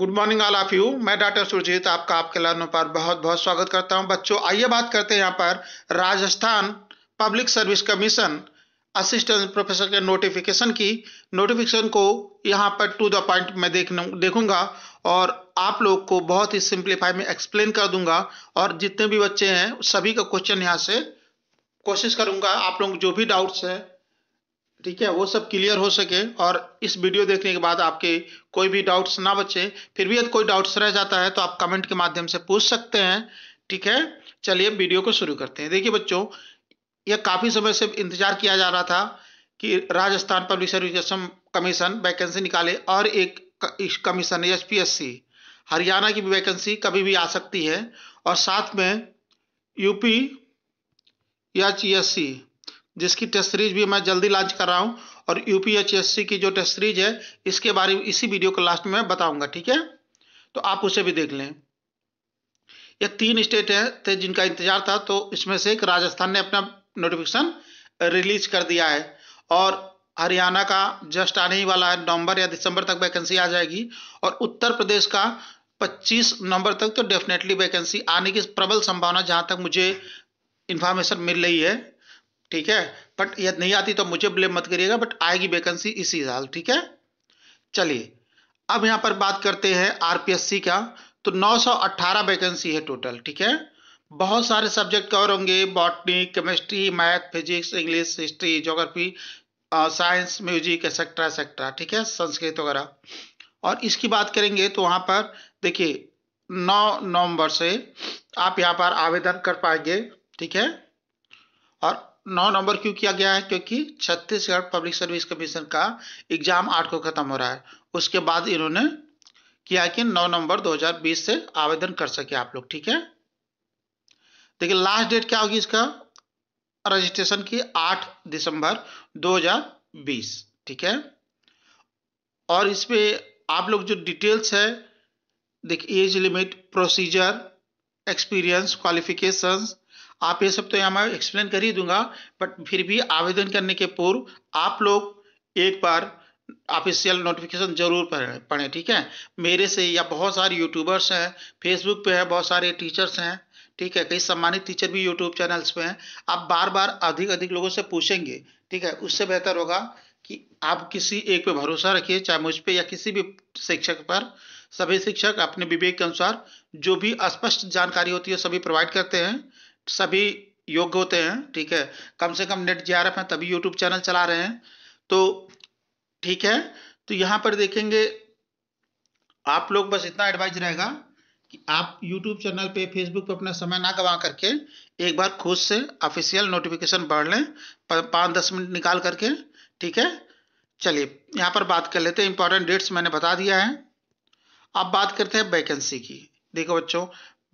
Good morning all of you मैं doctor Surjeet आपका आपके लर्नों पर बहुत बहुत स्वागत करता हूं बच्चों आइए बात करते हैं यहाँ पर Rajasthan public service commission assistant professor के नोटिफिकेशन की नोटिफिकेशन को यहाँ पर टू द पॉइंट मैं देख देखूंगा और आप लोग को बहुत ही सिंप्लीफाई में एक्सप्लेन कर दूंगा और जितने भी बच्चे हैं सभी का क्वेश्चन यहाँ से कोशिश करूंगा आप लोग जो भी डाउट्स हैं ठीक है वो सब क्लियर हो सके और इस वीडियो देखने के बाद आपके कोई भी डाउट्स ना बचे फिर भी यदि कोई डाउट्स रह जाता है तो आप कमेंट के माध्यम से पूछ सकते हैं ठीक है चलिए वीडियो को शुरू करते हैं देखिए बच्चों यह काफ़ी समय से इंतजार किया जा रहा था कि Rajasthan public service commission vacancy निकाले और एक कमीशन एच पी हरियाणा की भी वैकेंसी कभी भी आ सकती है और साथ में UP H E S C जिसकी टेस्ट सीरीज भी मैं जल्दी लॉन्च कर रहा हूँ और यू की जो टेस्ट सीरीज है इसके बारे में इसी वीडियो को लास्ट में बताऊंगा ठीक है तो आप उसे भी देख लें ये तीन स्टेट है थे जिनका इंतजार था तो इसमें से एक राजस्थान ने अपना नोटिफिकेशन रिलीज कर दिया है और हरियाणा का जस्ट आने ही वाला है नवंबर या दिसंबर तक वैकेंसी आ जाएगी और उत्तर प्रदेश का 25 नवंबर तक तो डेफिनेटली वैकेंसी आने की प्रबल संभावना जहां तक मुझे इन्फॉर्मेशन मिल रही है ठीक है बट यदि नहीं आती तो मुझे ब्लेम मत करिएगा बट आएगी वैकेंसी इसी साल ठीक है चलिए अब यहां पर बात करते हैं आरपीएससी का तो 918 वैकेंसी है टोटल ठीक है बहुत सारे सब्जेक्ट कवर होंगे botany chemistry math physics English history geography science music etcetera etcetera ठीक है संस्कृत वगैरह और इसकी बात करेंगे तो वहां पर देखिए 9 नवंबर से आप यहाँ पर आवेदन कर पाएंगे ठीक है और नौ नंबर क्यों किया गया है क्योंकि छत्तीसगढ़ पब्लिक सर्विस कमीशन का एग्जाम आठ को खत्म हो रहा है उसके बाद इन्होंने किया कि नौ नंबर 2020 से आवेदन कर सके आप लोग ठीक है देखिए लास्ट डेट क्या होगी इसका रजिस्ट्रेशन की आठ दिसंबर 2020 ठीक है और इसमें आप लोग जो डिटेल्स है देखिए age limit procedure experience qualifications आप ये सब तो यहाँ मैं एक्सप्लेन कर ही दूंगा बट फिर भी आवेदन करने के पूर्व आप लोग एक बार ऑफिशियल नोटिफिकेशन जरूर पढ़ें ठीक है मेरे से या बहुत सारे यूट्यूबर्स हैं फेसबुक पे है बहुत सारे टीचर्स हैं ठीक है कई सम्मानित टीचर भी यूट्यूब चैनल्स पे हैं आप बार बार अधिक अधिक लोगों से पूछेंगे ठीक है उससे बेहतर होगा कि आप किसी एक पे भरोसा रखिए चाहे मुझ पर या किसी भी शिक्षक पर सभी शिक्षक अपने विवेक के अनुसार जो भी स्पष्ट जानकारी होती है सभी प्रोवाइड करते हैं सभी योग्य होते हैं ठीक है कम से कम नेट जे हैं तभी यूट्यूब चैनल चला रहे हैं तो ठीक है तो यहाँ पर देखेंगे आप लोग बस इतना एडवाइज रहेगा कि आप यूट्यूब चैनल पे फेसबुक पे अपना समय ना गवा करके एक बार खुद से ऑफिशियल नोटिफिकेशन पढ़ लें पाँच दस मिनट निकाल करके ठीक है चलिए यहाँ पर बात कर लेते हैं इंपॉर्टेंट डेट्स मैंने बता दिया है अब बात करते हैं वैकेंसी की देखो बच्चों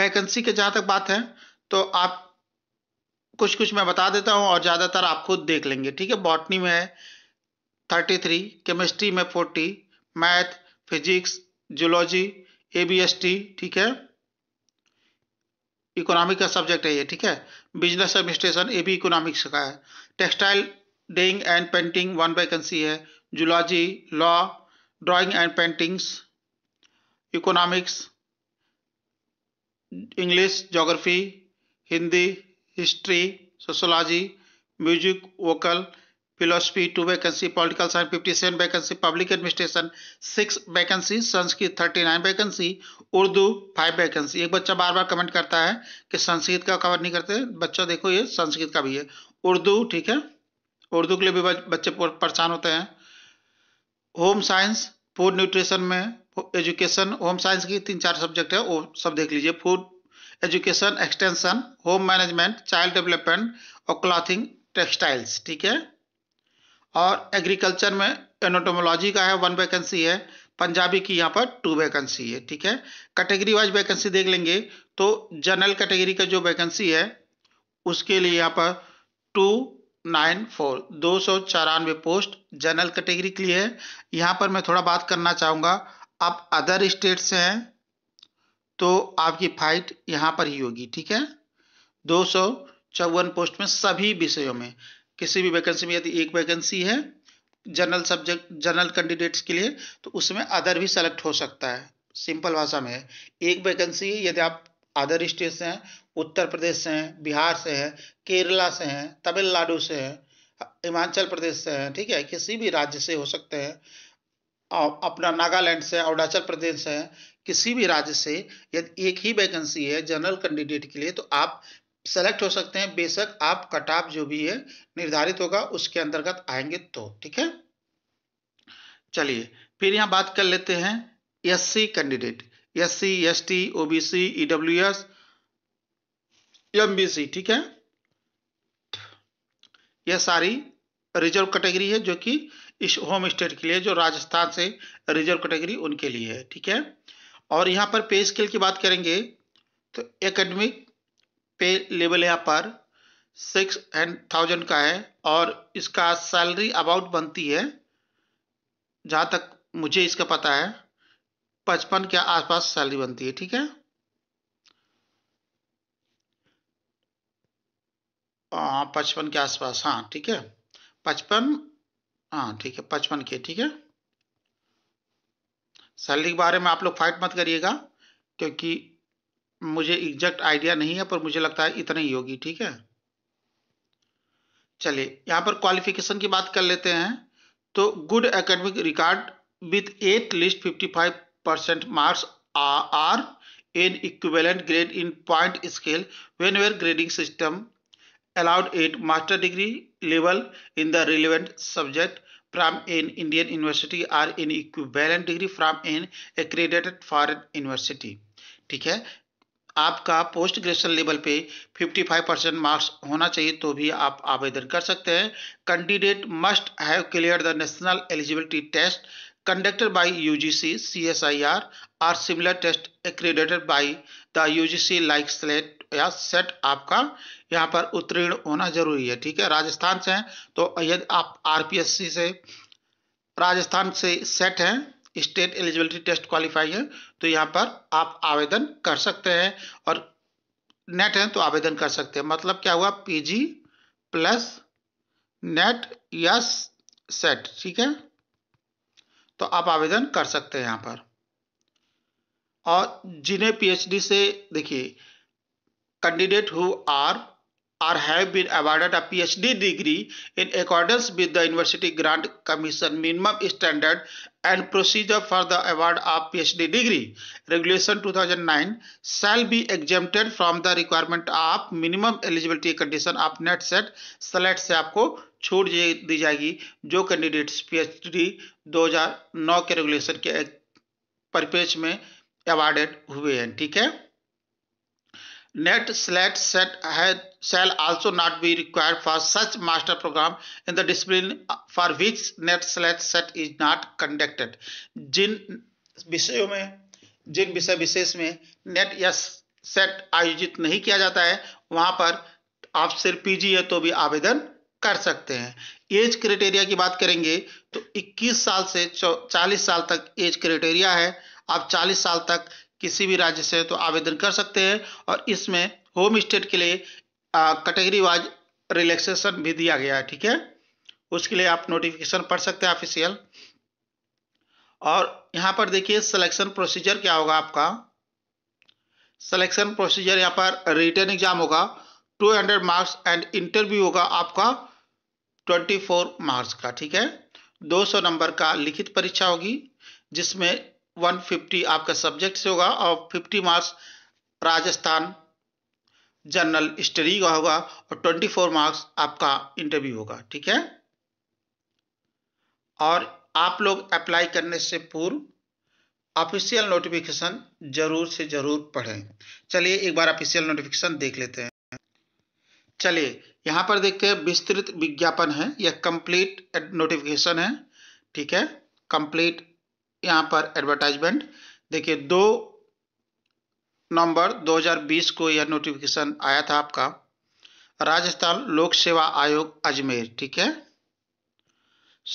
वैकेंसी के जहाँ तक बात है तो आप कुछ कुछ मैं बता देता हूँ और ज़्यादातर आप खुद देख लेंगे ठीक है बॉटनी में थर्टी थ्री केमिस्ट्री में forty math physics zoology A B S T ठीक है इकोनॉमिक का सब्जेक्ट है ये ठीक है बिजनेस एडमिनिस्ट्रेशन ए भी इकोनॉमिक्स का है textile dyeing and painting one vacancy है zoology law drawing and paintings economics English geography Hindi history sociology music vocal philosophy two vacancy political science fifty seven vacancy public administration six vacancy Sanskrit thirty nine vacancy Urdu five vacancy एक बच्चा बार बार comment करता है कि संस्कृत का cover नहीं करते बच्चा देखो ये संस्कृत का भी है उर्दू ठीक है उर्दू के लिए भी बच्चे परेशान होते हैं होम साइंस फूड न्यूट्रिशन में एजुकेशन होम साइंस की तीन चार सब्जेक्ट है वो सब देख लीजिए food education extension home management child development और क्लॉथिंग टेक्सटाइल्स ठीक है और एग्रीकल्चर में एनोटोमोलॉजी का है वन वैकेंसी है पंजाबी की यहाँ पर टू वैकेंसी है ठीक है कैटेगरी वाइज वैकेंसी देख लेंगे तो जनरल कैटेगरी का जो वैकेंसी है उसके लिए यहाँ पर टू नाइन फोर दो सौ चौरानवे पोस्ट जनरल कैटेगरी के लिए है यहाँ पर मैं थोड़ा बात करना चाहूँगा आप अदर स्टेट से हैं तो आपकी फाइट यहाँ पर ही होगी ठीक है दो सौ चौवन पोस्ट में सभी विषयों में किसी भी वैकेंसी में यदि एक वैकेंसी है जनरल सब्जेक्ट जनरल कैंडिडेट्स के लिए तो उसमें अदर भी सेलेक्ट हो सकता है सिंपल भाषा में एक वैकेंसी यदि आप अदर स्टेट से हैं उत्तर प्रदेश से हैं बिहार से हैं केरला से हैं तमिलनाडु से हैं हिमाचल प्रदेश से हैं ठीक है किसी भी राज्य से हो सकते हैं अपना नागालैंड से अरुणाचल प्रदेश से हैं किसी भी राज्य से यदि एक ही वैकेंसी है जनरल कैंडिडेट के लिए तो आप सेलेक्ट हो सकते हैं बेशक आप कट ऑफ जो भी है निर्धारित होगा उसके अंतर्गत आएंगे तो ठीक है चलिए फिर यहाँ बात कर लेते हैं S candidate S T OBC EWS MBC ठीक है यह सारी रिजर्व कैटेगरी है जो कि इस होम स्टेट के लिए जो राजस्थान से रिजर्व कैटेगरी उनके लिए है ठीक है और यहाँ पर पे स्केल की बात करेंगे तो एकेडमिक पे लेवल यहाँ पर सिक्स एंड थाउजेंड का है और इसका सैलरी अबाउट बनती है जहाँ तक मुझे इसका पता है पचपन के आसपास सैलरी बनती है ठीक है हाँ, पचपन के आसपास हाँ ठीक है पचपन हाँ ठीक है पचपन के ठीक है सैलरी के बारे में आप लोग फाइट मत करिएगा क्योंकि मुझे एग्जैक्ट आइडिया नहीं है पर मुझे लगता है इतना ही होगी ठीक है चलिए यहाँ पर क्वालिफिकेशन की बात कर लेते हैं तो good academic record with at least fifty five percent marks or in equivalent grade in point scale when where grading system allowed at master degree level in the relevant subject from an Indian university or in equivalent degree from an accredited foreign university. ठीक है आपका post graduation level पे 55 percent marks होना चाहिए तो भी आप आवेदन कर सकते हैं candidate must have clear the national eligibility test conducted by UGC CSIR or similar test accredited by the UGC like SLET या सेट आपका यहाँ पर उत्तीर्ण होना जरूरी है ठीक है राजस्थान से हैं तो यदि आप आरपीएससी से राजस्थान से सेट हैं स्टेट एलिजिबिलिटी टेस्ट क्वालिफाई है तो यहाँ पर आप आवेदन कर सकते हैं और नेट हैं तो आवेदन कर सकते हैं मतलब क्या हुआ पीजी प्लस नेट या सेट ठीक है तो आप आवेदन कर सकते हैं यहाँ पर और जिन्हें पीएचडी से देखिए candidate who are or have been awarded a PhD degree in accordance with the University Grant Commission minimum standard and procedure for the award of PhD degree regulation 2009 shall be exempted from the requirement of minimum eligibility condition of NET SET SLET से आपको छूट दी जाएगी जो candidates PhD 2009 के regulation के परिपेक्ष में awarded हुए हैं ठीक है net select set has, shall also not be required for such master program in the discipline for which net select set is not conducted जिन विषयों में जिन विषय विशेष में नेट या सेट आयोजित नहीं किया जाता है वहां पर आप सिर्फ पीजी है तो भी आवेदन कर सकते हैं एज क्राइटेरिया की बात करेंगे तो 21 साल से 40 साल तक एज क्राइटेरिया है आप 40 साल तक किसी भी राज्य से तो आवेदन कर सकते हैं और इसमें होम स्टेट के लिए कैटेगरी वाइज रिलैक्सेशन भी दिया गया है ठीक है उसके लिए आप नोटिफिकेशन पढ़ सकते हैं ऑफिशियल और यहाँ पर देखिए सिलेक्शन प्रोसीजर क्या होगा आपका सिलेक्शन प्रोसीजर यहाँ पर रिटर्न एग्जाम होगा 200 मार्क्स एंड इंटरव्यू होगा आपका 24 मार्क्स का ठीक है 200 नंबर का लिखित परीक्षा होगी जिसमें 150 आपका सब्जेक्ट से होगा और 50 मार्क्स राजस्थान जनरल स्टडी का होगा और 24 मार्क्स आपका इंटरव्यू होगा ठीक है और आप लोग अप्लाई करने से पूर्व ऑफिशियल नोटिफिकेशन जरूर से जरूर पढ़ें चलिए एक बार ऑफिशियल नोटिफिकेशन देख लेते हैं चलिए यहाँ पर देखते हैं विस्तृत विज्ञापन है यह कंप्लीट नोटिफिकेशन है ठीक है कंप्लीट यहाँ पर एडवर्टाइजमेंट देखिए दो नवंबर 2020 को यह नोटिफिकेशन आया था आपका राजस्थान लोक सेवा आयोग अजमेर ठीक है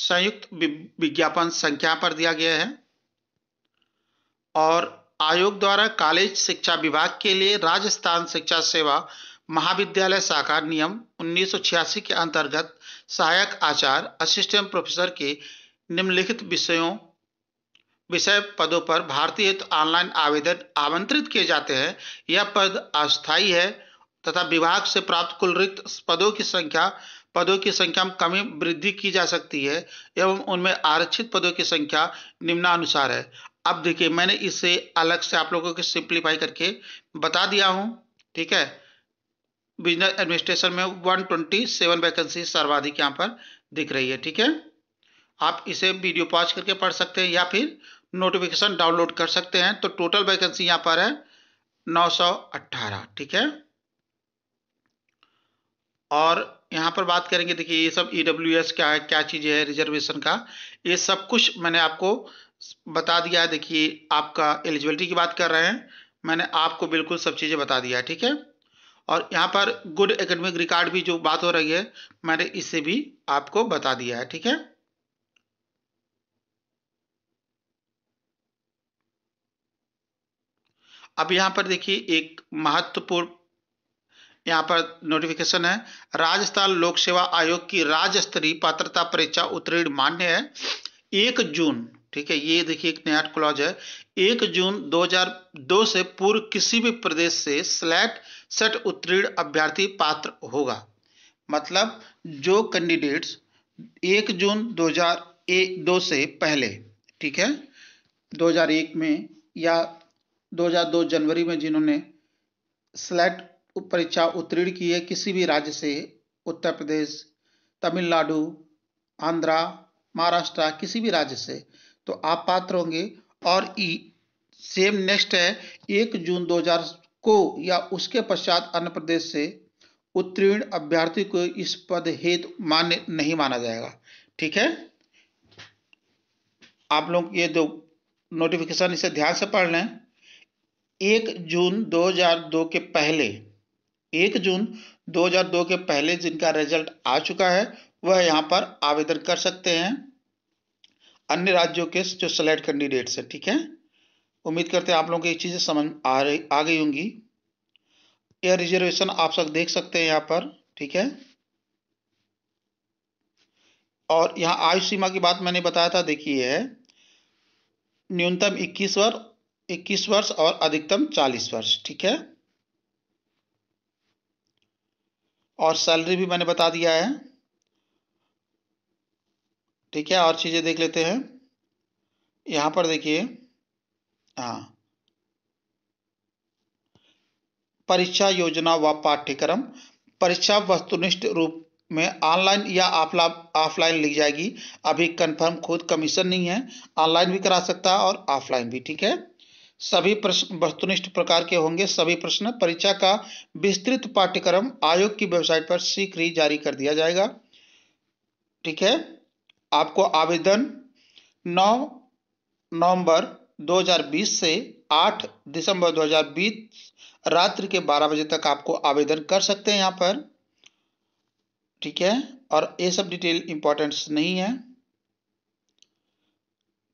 संयुक्त विज्ञापन संख्या पर दिया गया है और आयोग द्वारा कॉलेज शिक्षा विभाग के लिए राजस्थान शिक्षा सेवा महाविद्यालय शाखा नियम 1986 के अंतर्गत सहायक आचार्य असिस्टेंट प्रोफेसर के निम्नलिखित विषयों विषय पदों पर भारतीय हेतु ऑनलाइन आवेदन आमंत्रित किए जाते हैं यह पद अस्थायी है तथा विभाग से प्राप्त कुल रिक्त पदों की संख्या पदों की संख्या में कमी वृद्धि की जा सकती है एवं उनमें आरक्षित पदों की संख्या निम्नानुसार है अब देखिए मैंने इसे अलग से आप लोगों को सिंप्लीफाई करके बता दिया हूँ ठीक है बिजनेस एडमिनिस्ट्रेशन में 127 वैकेंसी सर्वाधिक यहाँ पर दिख रही है ठीक है आप इसे वीडियो पॉज करके पढ़ सकते हैं या फिर नोटिफिकेशन डाउनलोड कर सकते हैं तो टोटल वैकेंसी यहाँ पर है 918 ठीक है और यहाँ पर बात करेंगे देखिए ये सब ई e क्या है क्या चीज़ें है रिजर्वेशन का ये सब कुछ मैंने आपको बता दिया है देखिए आपका एलिजिबिलिटी की बात कर रहे हैं मैंने आपको बिल्कुल सब चीज़ें बता दिया है ठीक है और यहाँ पर गुड एकेडमिक रिकॉर्ड भी जो बात हो रही है मैंने इसे भी आपको बता दिया है ठीक है अब यहाँ पर देखिए एक महत्वपूर्ण यहाँ पर नोटिफिकेशन है राजस्थान लोक सेवा आयोग की राज्य स्तरीय पात्रता परीक्षा उत्तीर्ण मान्य है एक जून ठीक है ये देखिए एक नया क्लॉज है एक जून 2002 से पूर्व किसी भी प्रदेश से स्लैट सेट उत्तीर्ण अभ्यर्थी पात्र होगा मतलब जो कैंडिडेट्स एक जून 2002 से पहले ठीक है 2001 में या 2002 जनवरी में जिन्होंने स्लेट परीक्षा उत्तीर्ण की है किसी भी राज्य से उत्तर प्रदेश तमिलनाडु आंध्रा महाराष्ट्र किसी भी राज्य से तो आप पात्र होंगे और ई सेम नेक्स्ट है एक जून 2000 को या उसके पश्चात अन्य प्रदेश से उत्तीर्ण अभ्यर्थी को इस पद हेतु मान्य नहीं माना जाएगा ठीक है आप लोग ये जो नोटिफिकेशन इसे ध्यान से पढ़ लें एक जून 2002 के पहले एक जून 2002 के पहले जिनका रिजल्ट आ चुका है वह यहाँ पर आवेदन कर सकते हैं अन्य राज्यों के जो सेलेक्ट कैंडिडेट्स हैं ठीक है उम्मीद करते हैं आप लोगों को ये चीज़ें समझ आ रही आ गई होंगी यह रिजर्वेशन आप सब देख सकते हैं यहाँ पर ठीक है और यहाँ आयु सीमा की बात मैंने बताया था देखिए है न्यूनतम 21 वर्ष इक्कीस वर्ष और अधिकतम चालीस वर्ष ठीक है और सैलरी भी मैंने बता दिया है ठीक है और चीज़ें देख लेते हैं यहां पर देखिए हाँ परीक्षा योजना व पाठ्यक्रम परीक्षा वस्तुनिष्ठ रूप में ऑनलाइन या ऑफलाइन ली जाएगी अभी कंफर्म खुद कमीशन नहीं है ऑनलाइन भी करा सकता है और ऑफलाइन भी ठीक है सभी प्रश्न वस्तुनिष्ठ प्रकार के होंगे सभी प्रश्न परीक्षा का विस्तृत पाठ्यक्रम आयोग की वेबसाइट पर शीघ्र ही जारी कर दिया जाएगा ठीक है आपको आवेदन 9 नवंबर 2020 से 8 दिसंबर 2020 रात्रि के 12 बजे तक आपको आवेदन कर सकते हैं यहाँ पर ठीक है और ये सब डिटेल इंपॉर्टेंट नहीं है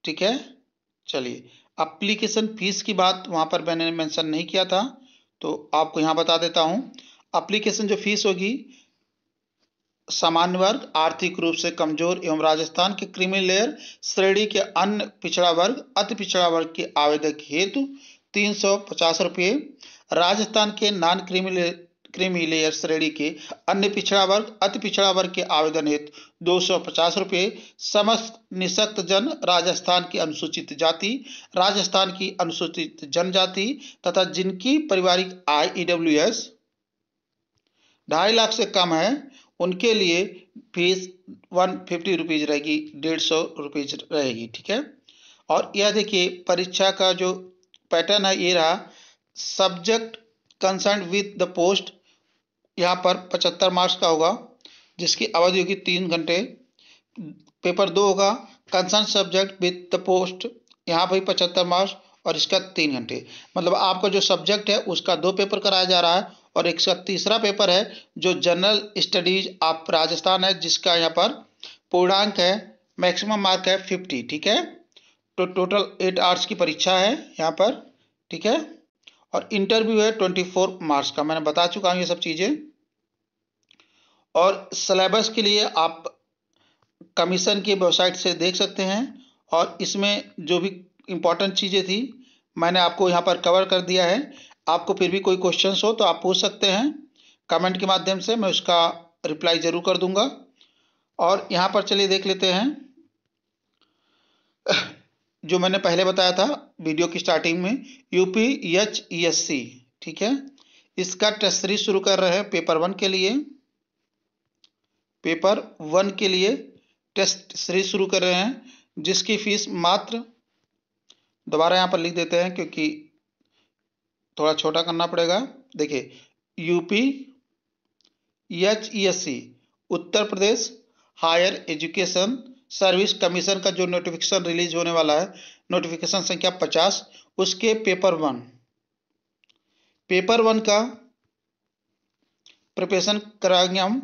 ठीक है चलिए अप्लीकेशन फ़ीस की बात वहाँ पर मैंने मेंशन नहीं किया था तो आपको यहाँ बता देता हूँ अप्लीकेशन जो फ़ीस होगी सामान्य वर्ग आर्थिक रूप से कमजोर एवं राजस्थान के क्रिमिन लेयर श्रेणी के अन्य पिछड़ा वर्ग अति पिछड़ा वर्ग के आवेदक हेतु तीन सौ पचास रुपये राजस्थान के नॉन क्रिमिनल क्रीमी लेयर श्रेणी के अन्य पिछड़ा वर्ग अति पिछड़ा वर्ग के आवेदन हेतु दो सौ पचास रुपये समस्त निशक्त जन राजस्थान की अनुसूचित जाति राजस्थान की अनुसूचित जनजाति तथा जिनकी पारिवारिक आय ईडब्ल्यू e एस ढाई लाख से कम है उनके लिए फीस वन फिफ्टी रुपीज़ रहेगी डेढ़ सौ रुपीज़ रहेगी ठीक है और यह देखिए परीक्षा का जो पैटर्न है ये रहा subject concern with the post यहाँ पर पचहत्तर मार्क्स का होगा जिसकी अवधि होगी तीन घंटे पेपर दो होगा concern subject with the post यहाँ पर पचहत्तर मार्क्स और इसका तीन घंटे मतलब आपका जो सब्जेक्ट है उसका दो पेपर कराया जा रहा है और एक तीसरा पेपर है जो जनरल स्टडीज आप राजस्थान है जिसका यहाँ पर पूर्णांक है मैक्सिमम मार्क है फिफ्टी ठीक है तो टोटल एट आर्ट्स की परीक्षा है यहाँ पर ठीक है और इंटरव्यू है ट्वेंटी फोर मार्च का मैंने बता चुका हूँ ये सब चीज़ें और सिलेबस के लिए आप कमीशन की वेबसाइट से देख सकते हैं और इसमें जो भी इम्पोर्टेंट चीज़ें थी मैंने आपको यहाँ पर कवर कर दिया है आपको फिर भी कोई क्वेश्चन हो तो आप पूछ सकते हैं कमेंट के माध्यम से मैं उसका रिप्लाई ज़रूर कर दूंगा और यहाँ पर चलिए देख लेते हैं जो मैंने पहले बताया था वीडियो की स्टार्टिंग में U P H S C ठीक है इसका टेस्ट सीरीज शुरू कर रहे हैं पेपर वन के लिए पेपर वन के लिए टेस्ट सीरीज शुरू कर रहे हैं जिसकी फीस मात्र दोबारा यहाँ पर लिख देते हैं क्योंकि थोड़ा छोटा करना पड़ेगा देखिए UP H E S C Uttar Pradesh higher education service commission का जो नोटिफिकेशन रिलीज होने वाला है नोटिफिकेशन संख्या पचास उसके पेपर वन पेपर वन का प्रिपरेशन कराएंगे हम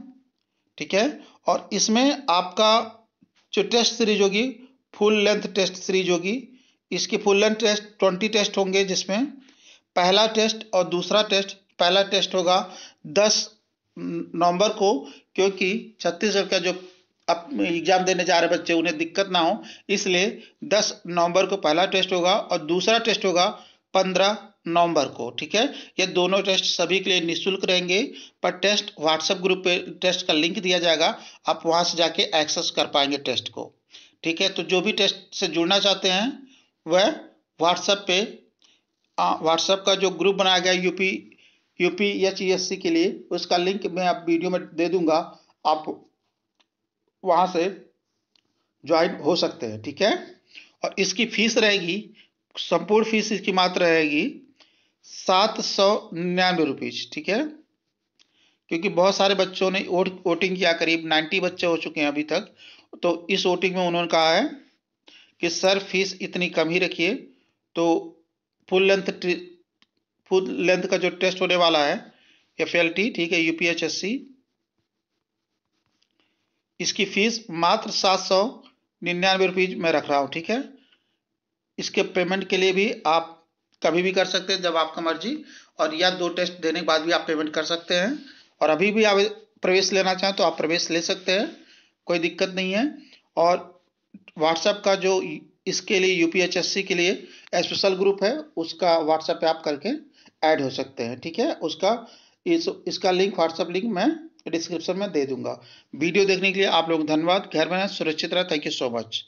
ठीक है और इसमें आपका जो टेस्ट सीरीज होगी फुल लेंथ टेस्ट सीरीज होगी इसकी full length test twenty test होंगे जिसमें पहला टेस्ट और दूसरा टेस्ट पहला टेस्ट होगा दस नवंबर को क्योंकि छत्तीसगढ़ का जो अब एग्ज़ाम देने जा रहे बच्चे उन्हें दिक्कत ना हो इसलिए 10 नवंबर को पहला टेस्ट होगा और दूसरा टेस्ट होगा 15 नवंबर को ठीक है ये दोनों टेस्ट सभी के लिए निशुल्क रहेंगे पर टेस्ट व्हाट्सएप ग्रुप पे टेस्ट का लिंक दिया जाएगा आप वहाँ से जाके एक्सेस कर पाएंगे टेस्ट को ठीक है तो जो भी टेस्ट से जुड़ना चाहते हैं वह व्हाट्सएप पे व्हाट्सएप का जो ग्रुप बनाया गया यूपी यूपी एच के लिए उसका लिंक मैं आप वीडियो में दे दूंगा आप वहाँ से ज्वाइन हो सकते हैं ठीक है और इसकी फीस रहेगी संपूर्ण फीस इसकी मात्र रहेगी सात सौ निन्यानवे रुपीज ठीक है क्योंकि बहुत सारे बच्चों ने वोट वोटिंग किया करीब नाइन्टी बच्चे हो चुके हैं अभी तक तो इस वोटिंग में उन्होंने कहा है कि सर फीस इतनी कम ही रखिए तो फुल लेंथ फुल लेंथ का जो टेस्ट होने वाला है एफ ठीक है यू इसकी फ़ीस मात्र सात सौ निन्यानवे रुपीज़ मैं रख रहा हूँ ठीक है इसके पेमेंट के लिए भी आप कभी भी कर सकते हैं जब आपका मर्जी और या दो टेस्ट देने के बाद भी आप पेमेंट कर सकते हैं और अभी भी आप प्रवेश लेना चाहें तो आप प्रवेश ले सकते हैं कोई दिक्कत नहीं है और व्हाट्सएप का जो इसके लिए यू के लिए स्पेशल ग्रुप है उसका व्हाट्सएप पे आप करके ऐड हो सकते हैं ठीक है उसका इस इसका लिंक व्हाट्सएप लिंक मैं डिस्क्रिप्शन में दे दूंगा वीडियो देखने के लिए आप लोग धन्यवाद घर में सुरक्षित रहा थैंक यू सो मच